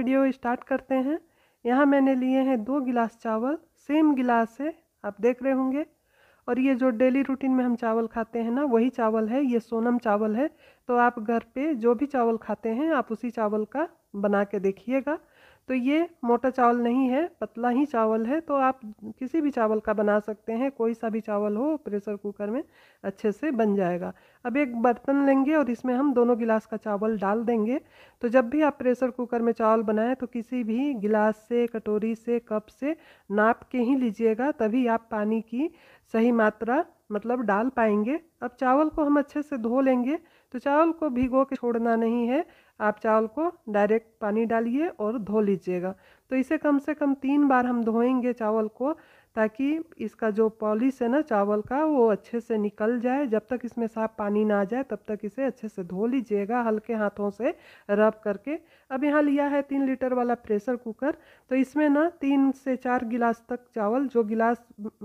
video start करते हैं यहाँ मैंने लिए हैं दो गिलास चावल सेम गिलास है आप देख रहे होंगे और ये जो डेली रूटीन में हम चावल खाते हैं ना वही चावल है ये सोनम चावल है तो आप घर पे जो भी चावल खाते हैं आप उसी चावल का बना के देखिएगा तो ये मोटा चावल नहीं है पतला ही चावल है तो आप किसी भी चावल का बना सकते हैं कोई सा भी चावल हो प्रेशर कुकर में अच्छे से बन जाएगा अब एक बर्तन लेंगे और इसमें हम दोनों गिलास का चावल डाल देंगे तो जब भी आप प्रेशर कुकर में चावल बनाएं तो किसी भी गिलास से कटोरी से कप से नाप के ही लीजिएगा तभी आप पानी की सही मात्रा मतलब डाल पाएंगे अब चावल को हम अच्छे से धो लेंगे तो चावल को भिगो के छोड़ना नहीं है आप चावल को डायरेक्ट पानी डालिए और धो लीजिएगा तो इसे कम से कम तीन बार हम धोएंगे चावल को ताकि इसका जो पॉलिश है ना चावल का वो अच्छे से निकल जाए जब तक इसमें साफ पानी ना आ जाए तब तक इसे अच्छे से धो लीजिएगा हल्के हाथों से रब करके अब यहाँ लिया है तीन लीटर वाला प्रेशर कुकर तो इसमें ना तीन से चार गिलास तक चावल जो गिलास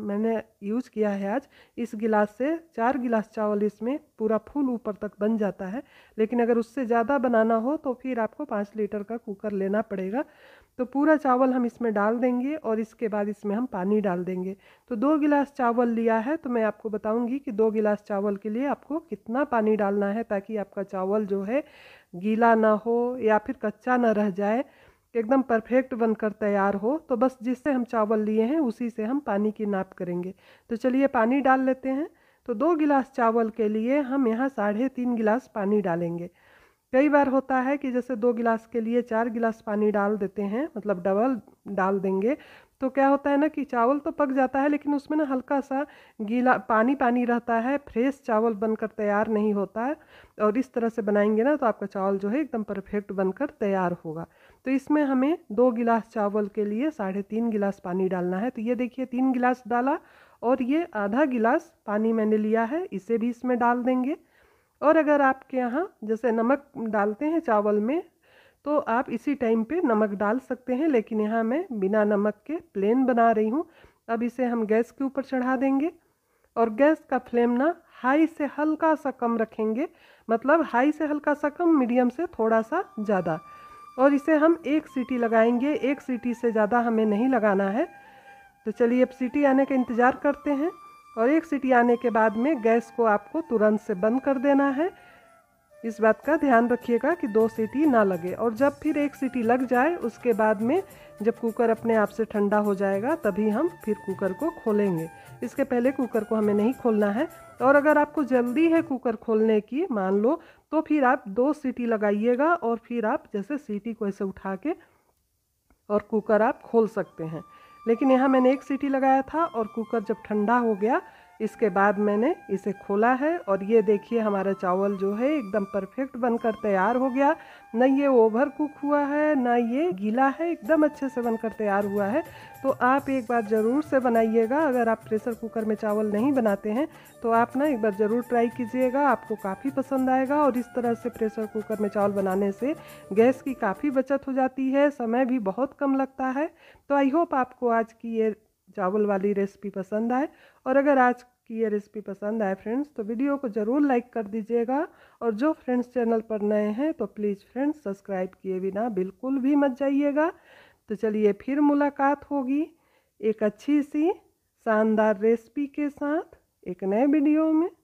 मैंने यूज़ किया है आज इस गिलास से चार गिलास चावल इसमें पूरा फूल ऊपर तक बन जाता है लेकिन अगर उससे ज़्यादा बनाना हो तो फिर आपको पाँच लीटर का कुकर लेना पड़ेगा तो पूरा चावल हम इसमें डाल देंगे और इसके बाद इसमें हम पानी डाल डाल देंगे तो दो गिलास चावल लिया है तो मैं आपको बताऊंगी कि दो गिलास चावल के लिए आपको कितना पानी डालना है ताकि आपका चावल जो है गीला ना हो या फिर कच्चा ना रह जाए एकदम परफेक्ट बनकर तैयार हो तो बस जिससे हम चावल लिए हैं उसी से हम पानी की नाप करेंगे तो चलिए पानी डाल लेते हैं तो दो गिलास चावल के लिए हम यहाँ साढ़े तीन गिलास पानी डालेंगे कई बार होता है कि जैसे दो गिलास के लिए चार गिलास पानी डाल देते हैं मतलब डबल डाल देंगे तो क्या होता है ना कि चावल तो पक जाता है लेकिन उसमें ना हल्का सा गीला पानी पानी रहता है फ्रेश चावल बनकर तैयार नहीं होता है और इस तरह से बनाएंगे ना तो आपका चावल जो है एकदम परफेक्ट बनकर तैयार होगा तो इसमें हमें दो गिलास चावल के लिए साढ़े तीन गिलास पानी डालना है तो ये देखिए तीन गिलास डाला और ये आधा गिलास पानी मैंने लिया है इसे भी इसमें डाल देंगे और अगर आपके यहाँ जैसे नमक डालते हैं चावल में तो आप इसी टाइम पे नमक डाल सकते हैं लेकिन यहाँ मैं बिना नमक के प्लेन बना रही हूँ अब इसे हम गैस के ऊपर चढ़ा देंगे और गैस का फ्लेम ना हाई से हल्का सा कम रखेंगे मतलब हाई से हल्का सा कम मीडियम से थोड़ा सा ज़्यादा और इसे हम एक सीटी लगाएंगे एक सीटी से ज़्यादा हमें नहीं लगाना है तो चलिए अब सीटी आने का इंतज़ार करते हैं और एक सीटी आने के बाद में गैस को आपको तुरंत से बंद कर देना है इस बात का ध्यान रखिएगा कि दो सीटी ना लगे और जब फिर एक सीटी लग जाए उसके बाद में जब कुकर अपने आप से ठंडा हो जाएगा तभी हम फिर कुकर को खोलेंगे इसके पहले कुकर को हमें नहीं खोलना है और अगर आपको जल्दी है कुकर खोलने की मान लो तो फिर आप दो सीटी लगाइएगा और फिर आप जैसे सीटी को ऐसे उठा के और कुकर आप खोल सकते हैं लेकिन यहाँ मैंने एक सीटी लगाया था और कुकर जब ठंडा हो गया इसके बाद मैंने इसे खोला है और ये देखिए हमारा चावल जो है एकदम परफेक्ट बनकर तैयार हो गया न ये ओवर कुक हुआ है ना ये गीला है एकदम अच्छे से बनकर तैयार हुआ है तो आप एक बार ज़रूर से बनाइएगा अगर आप प्रेशर कुकर में चावल नहीं बनाते हैं तो आप ना एक बार ज़रूर ट्राई कीजिएगा आपको काफ़ी पसंद आएगा और इस तरह से प्रेशर कुकर में चावल बनाने से गैस की काफ़ी बचत हो जाती है समय भी बहुत कम लगता है तो आई होप आपको आज की ये चावल वाली रेसिपी पसंद आए और अगर आज की ये रेसिपी पसंद आए फ्रेंड्स तो वीडियो को ज़रूर लाइक कर दीजिएगा और जो फ्रेंड्स चैनल पर नए हैं तो प्लीज़ फ्रेंड्स सब्सक्राइब किए बिना बिल्कुल भी मत जाइएगा तो चलिए फिर मुलाकात होगी एक अच्छी सी शानदार रेसिपी के साथ एक नए वीडियो में